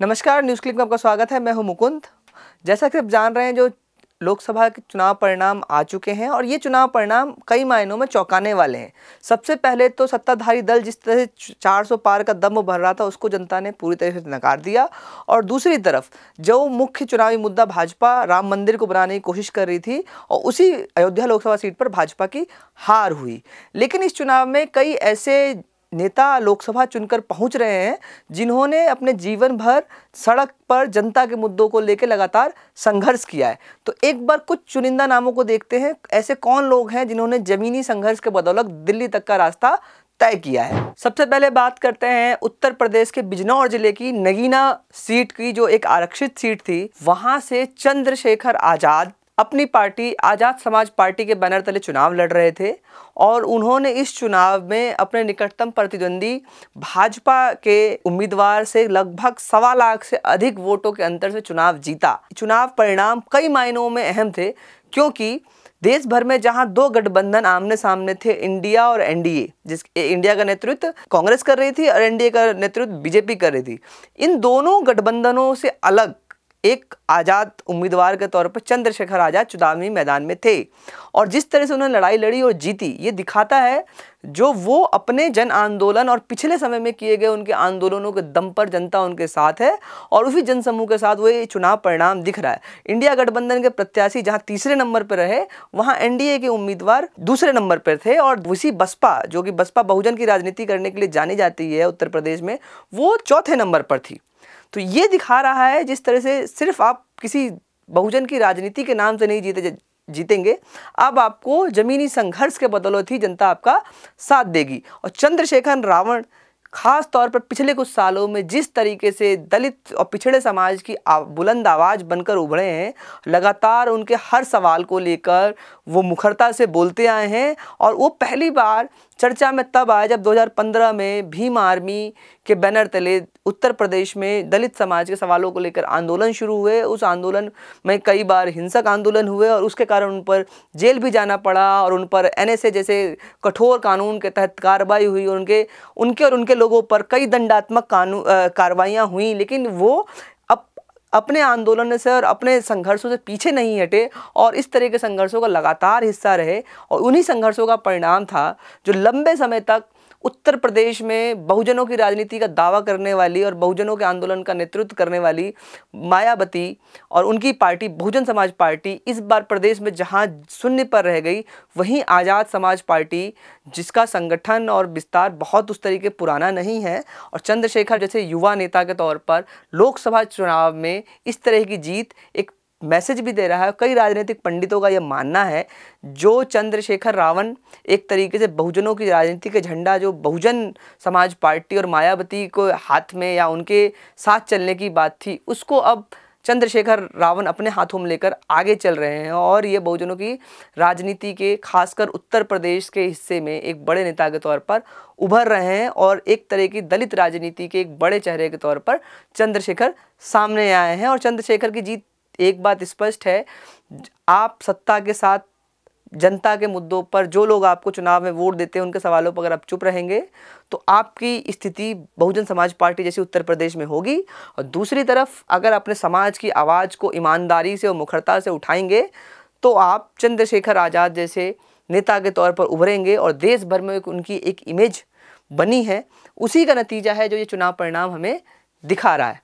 नमस्कार news click में आपका स्वागत है मैं हूं मुकुंद जैसा कि आप जान रहे हैं जो लोकसभा के चुनाव परिणाम आ चुके हैं और ये चुनाव परिणाम कई मायनों में चौंकाने वाले हैं सबसे पहले तो सत्ताधारी दल जिस तरह से 400 पार का दम भर रहा था उसको जनता ने पूरी तरह से नकार दिया और दूसरी तरफ जो मुख्य चुनावी मुद्दा भाजपा राम मंदिर को बनाने की कोशिश कर रही थी और उसी अयोध्या लोकसभा सीट पर भाजपा की हार हुई लेकिन इस चुनाव में कई ऐसे नेता लोकसभा चुनकर पहुंच रहे हैं जिन्होंने अपने जीवन भर सड़क पर जनता के मुद्दों को लेकर लगातार संघर्ष किया है तो एक बार कुछ चुनिंदा नामों को देखते हैं ऐसे कौन लोग हैं जिन्होंने ज़मीनी संघर्ष के बदौलत दिल्ली तक का रास्ता तय किया है सबसे पहले बात करते हैं उत्तर प्रदेश के बिजनौर जिले की नगीना सीट की जो एक आरक्षित सीट थी वहां से चंद्रशेखर आजाद अपनी पार्टी आज़ाद समाज पार्टी के बैनर तले चुनाव लड़ रहे थे और उन्होंने इस चुनाव में अपने निकटतम प्रतिद्वंदी भाजपा के उम्मीदवार से लगभग सवा लाख से अधिक वोटों के अंतर से चुनाव जीता चुनाव परिणाम कई मायनों में अहम थे क्योंकि देश भर में जहां दो गठबंधन आमने सामने थे इंडिया और एनडीए जिस इंडिया का नेतृत्व कांग्रेस कर रही थी और एनडीए का नेतृत्व बीजेपी कर रही थी इन दोनों गठबंधनों से अलग एक आज़ाद उम्मीदवार के तौर पर चंद्रशेखर आज़ाद चुनावी मैदान में थे और जिस तरह से उन्होंने लड़ाई लड़ी और जीती ये दिखाता है जो वो अपने जन आंदोलन और पिछले समय में किए गए उनके आंदोलनों के दम पर जनता उनके साथ है और उसी जनसमूह के साथ वो ये चुनाव परिणाम दिख रहा है इंडिया गठबंधन के प्रत्याशी जहाँ तीसरे नंबर पर रहे वहाँ एनडीए के उम्मीदवार दूसरे नंबर पर थे और उसी बसपा जो कि बसपा बहुजन की राजनीति करने के लिए जानी जाती है उत्तर प्रदेश में वो चौथे नंबर पर थी तो ये दिखा रहा है जिस तरह से सिर्फ आप किसी बहुजन की राजनीति के नाम से नहीं जीते जीतेंगे अब आपको ज़मीनी संघर्ष के बदौलत ही जनता आपका साथ देगी और चंद्रशेखर रावण खास तौर पर पिछले कुछ सालों में जिस तरीके से दलित और पिछड़े समाज की बुलंद आवाज़ बनकर उभरे हैं लगातार उनके हर सवाल को लेकर वो मुखरता से बोलते आए हैं और वो पहली बार चर्चा में तब आया जब 2015 में भीम आर्मी के बैनर तले उत्तर प्रदेश में दलित समाज के सवालों को लेकर आंदोलन शुरू हुए उस आंदोलन में कई बार हिंसक आंदोलन हुए और उसके कारण उन पर जेल भी जाना पड़ा और उन पर एनएसए जैसे कठोर कानून के तहत कार्रवाई हुई और उनके उनके और उनके लोगों पर कई दंडात्मक कानून कार्रवाइयाँ हुई लेकिन वो अपने आंदोलन से और अपने संघर्षों से पीछे नहीं हटे और इस तरह के संघर्षों का लगातार हिस्सा रहे और उन्हीं संघर्षों का परिणाम था जो लंबे समय तक उत्तर प्रदेश में बहुजनों की राजनीति का दावा करने वाली और बहुजनों के आंदोलन का नेतृत्व करने वाली मायावती और उनकी पार्टी बहुजन समाज पार्टी इस बार प्रदेश में जहां शून्य पर रह गई वहीं आज़ाद समाज पार्टी जिसका संगठन और विस्तार बहुत उस तरीके पुराना नहीं है और चंद्रशेखर जैसे युवा नेता के तौर पर लोकसभा चुनाव में इस तरह की जीत एक मैसेज भी दे रहा है कई राजनीतिक पंडितों का यह मानना है जो चंद्रशेखर रावण एक तरीके से बहुजनों की राजनीति का झंडा जो बहुजन समाज पार्टी और मायावती को हाथ में या उनके साथ चलने की बात थी उसको अब चंद्रशेखर रावण अपने हाथों में लेकर आगे चल रहे हैं और ये बहुजनों की राजनीति के खासकर उत्तर प्रदेश के हिस्से में एक बड़े नेता के तौर पर उभर रहे हैं और एक तरह की दलित राजनीति के एक बड़े चेहरे के तौर पर चंद्रशेखर सामने आए हैं और चंद्रशेखर की जीत एक बात स्पष्ट है आप सत्ता के साथ जनता के मुद्दों पर जो लोग आपको चुनाव में वोट देते हैं उनके सवालों पर अगर आप चुप रहेंगे तो आपकी स्थिति बहुजन समाज पार्टी जैसी उत्तर प्रदेश में होगी और दूसरी तरफ अगर अपने समाज की आवाज़ को ईमानदारी से और मुखरता से उठाएंगे तो आप चंद्रशेखर आज़ाद जैसे नेता के तौर पर उभरेंगे और देश भर में उनकी एक इमेज बनी है उसी का नतीजा है जो ये चुनाव परिणाम हमें दिखा रहा है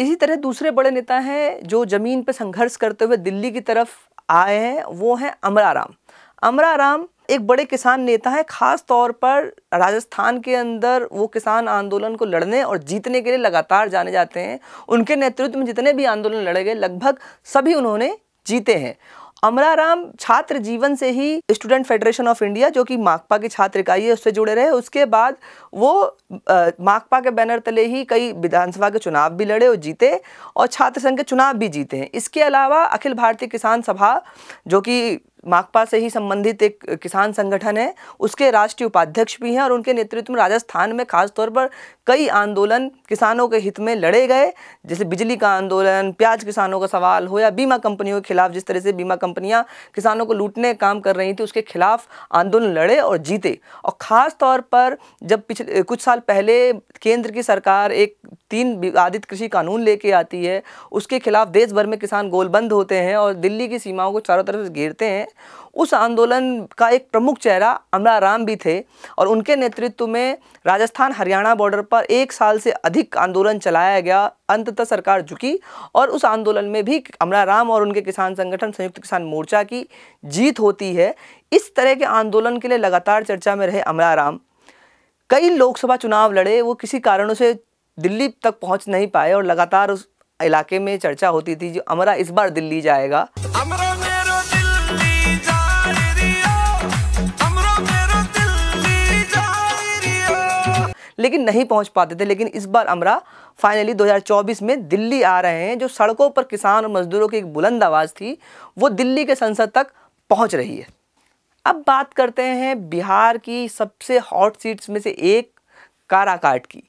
इसी तरह दूसरे बड़े नेता हैं जो ज़मीन पर संघर्ष करते हुए दिल्ली की तरफ आए हैं वो हैं अमरा राम अमरा राम एक बड़े किसान नेता है खास तौर पर राजस्थान के अंदर वो किसान आंदोलन को लड़ने और जीतने के लिए लगातार जाने जाते हैं उनके नेतृत्व में जितने भी आंदोलन लड़े गए लगभग सभी उन्होंने जीते हैं अमराराम छात्र जीवन से ही स्टूडेंट फेडरेशन ऑफ इंडिया जो कि माकपा की छात्र इकाई है उससे जुड़े रहे उसके बाद वो माकपा के बैनर तले ही कई विधानसभा के चुनाव भी लड़े और जीते और छात्र संघ के चुनाव भी जीते हैं इसके अलावा अखिल भारतीय किसान सभा जो कि माकपा से ही संबंधित एक किसान संगठन है उसके राष्ट्रीय उपाध्यक्ष भी हैं और उनके नेतृत्व में राजस्थान में खासतौर पर कई आंदोलन किसानों के हित में लड़े गए जैसे बिजली का आंदोलन प्याज किसानों का सवाल हो या बीमा कंपनियों के खिलाफ जिस तरह से बीमा कंपनियां किसानों को लूटने काम कर रही थी उसके खिलाफ आंदोलन लड़े और जीते और ख़ास तौर पर जब पिछले कुछ साल पहले केंद्र की सरकार एक तीन विवादित कृषि कानून लेके आती है उसके खिलाफ देश भर में किसान गोलबंद होते हैं और दिल्ली की सीमाओं को चारों तरफ से घेरते हैं उस आंदोलन का एक प्रमुख चेहरा अमरा राम भी थे और उनके नेतृत्व में राजस्थान हरियाणा बॉर्डर पर एक साल से अधिक आंदोलन चलाया गया अंततः सरकार झुकी और उस आंदोलन में भी अमरा राम और उनके किसान संगठन संयुक्त किसान मोर्चा की जीत होती है इस तरह के आंदोलन के लिए लगातार चर्चा में रहे अमरा राम कई लोकसभा चुनाव लड़े वो किसी कारणों से दिल्ली तक पहुंच नहीं पाए और लगातार उस इलाके में चर्चा होती थी जो अमरा इस बार दिल्ली जाएगा अमरा लेकिन नहीं पहुंच पाते थे लेकिन इस बार अमरा फाइनली 2024 में दिल्ली आ रहे हैं जो सड़कों पर किसान और मजदूरों की एक बुलंद आवाज़ थी वो दिल्ली के संसद तक पहुँच रही है अब बात करते हैं बिहार की सबसे हॉट सीट्स में से एक काराकाट की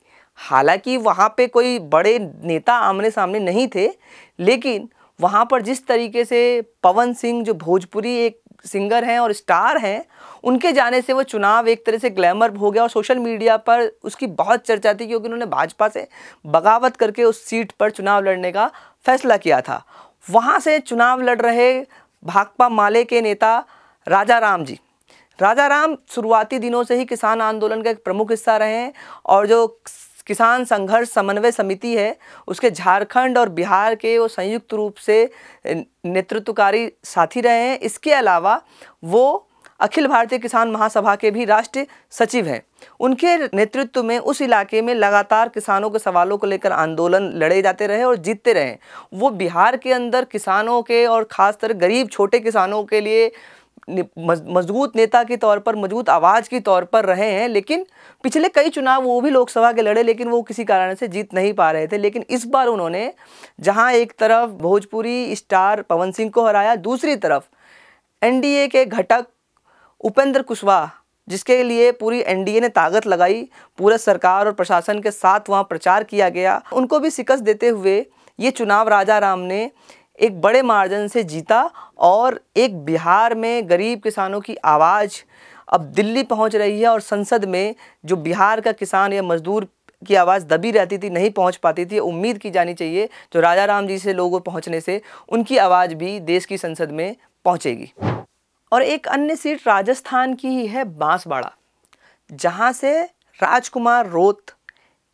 हालांकि वहाँ पे कोई बड़े नेता आमने सामने नहीं थे लेकिन वहाँ पर जिस तरीके से पवन सिंह जो भोजपुरी एक सिंगर हैं और स्टार हैं उनके जाने से वो चुनाव एक तरह से ग्लैमर हो गया और सोशल मीडिया पर उसकी बहुत चर्चा थी क्योंकि उन्होंने भाजपा से बगावत करके उस सीट पर चुनाव लड़ने का फैसला किया था वहाँ से चुनाव लड़ रहे भाकपा माले के नेता राजा राम जी राजा राम शुरुआती दिनों से ही किसान आंदोलन का एक प्रमुख हिस्सा रहे हैं और जो किसान संघर्ष समन्वय समिति है उसके झारखंड और बिहार के वो संयुक्त रूप से नेतृत्वकारी साथी रहे हैं इसके अलावा वो अखिल भारतीय किसान महासभा के भी राष्ट्रीय सचिव हैं उनके नेतृत्व में उस इलाके में लगातार किसानों के सवालों को लेकर आंदोलन लड़े जाते रहे और जीतते रहे वो बिहार के अंदर किसानों के और खासकर गरीब छोटे किसानों के लिए मजबूत नेता के तौर पर मजबूत आवाज़ के तौर पर रहे हैं लेकिन पिछले कई चुनाव वो भी लोकसभा के लड़े लेकिन वो किसी कारण से जीत नहीं पा रहे थे लेकिन इस बार उन्होंने जहां एक तरफ भोजपुरी स्टार पवन सिंह को हराया दूसरी तरफ एनडीए के घटक उपेंद्र कुशवाहा जिसके लिए पूरी एनडीए ने ताकत लगाई पूरे सरकार और प्रशासन के साथ वहाँ प्रचार किया गया उनको भी शिकस्त देते हुए ये चुनाव राजा राम ने एक बड़े मार्जिन से जीता और एक बिहार में गरीब किसानों की आवाज़ अब दिल्ली पहुंच रही है और संसद में जो बिहार का किसान या मजदूर की आवाज़ दबी रहती थी नहीं पहुंच पाती थी उम्मीद की जानी चाहिए जो राजा राम जी से लोगों पहुंचने से उनकी आवाज़ भी देश की संसद में पहुंचेगी और एक अन्य सीट राजस्थान की ही है बांसवाड़ा जहां से राजकुमार रोत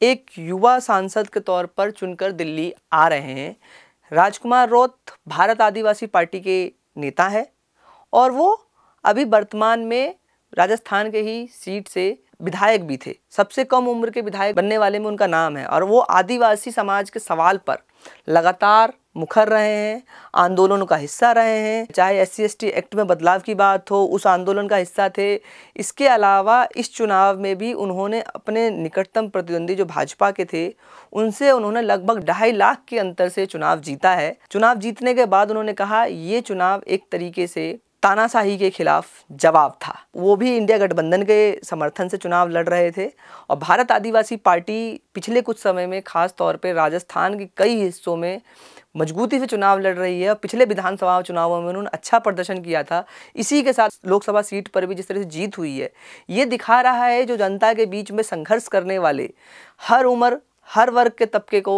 एक युवा सांसद के तौर पर चुनकर दिल्ली आ रहे हैं राजकुमार रोथ भारत आदिवासी पार्टी के नेता है और वो अभी वर्तमान में राजस्थान के ही सीट से विधायक भी थे सबसे कम उम्र के विधायक बनने वाले में उनका नाम है और वो आदिवासी समाज के सवाल पर लगातार मुखर रहे हैं आंदोलन का हिस्सा रहे हैं चाहे एस सी एक्ट में बदलाव की बात हो उस आंदोलन का हिस्सा थे इसके अलावा इस चुनाव में भी उन्होंने अपने निकटतम प्रतिद्वंदी जो भाजपा के थे उनसे उन्होंने लगभग ढाई लाख के अंतर से चुनाव जीता है चुनाव जीतने के बाद उन्होंने कहा ये चुनाव एक तरीके से तानाशाही के खिलाफ जवाब था वो भी इंडिया गठबंधन के समर्थन से चुनाव लड़ रहे थे और भारत आदिवासी पार्टी पिछले कुछ समय में खास तौर पे राजस्थान के कई हिस्सों में मजबूती से चुनाव लड़ रही है और पिछले विधानसभा चुनावों में उन्होंने अच्छा प्रदर्शन किया था इसी के साथ लोकसभा सीट पर भी जिस तरह से जीत हुई है ये दिखा रहा है जो जनता के बीच में संघर्ष करने वाले हर उम्र हर वर्ग के तबके को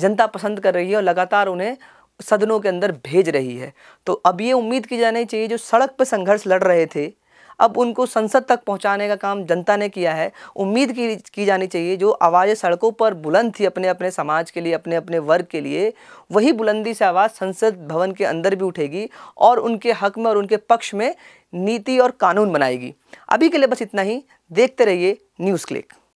जनता पसंद कर रही है और लगातार उन्हें सदनों के अंदर भेज रही है तो अब ये उम्मीद की जानी चाहिए जो सड़क पर संघर्ष लड़ रहे थे अब उनको संसद तक पहुंचाने का काम जनता ने किया है उम्मीद की की जानी चाहिए जो आवाज़ें सड़कों पर बुलंद थी अपने अपने समाज के लिए अपने अपने वर्ग के लिए वही बुलंदी से आवाज़ संसद भवन के अंदर भी उठेगी और उनके हक में और उनके पक्ष में नीति और कानून बनाएगी अभी के लिए बस इतना ही देखते रहिए न्यूज़ क्लिक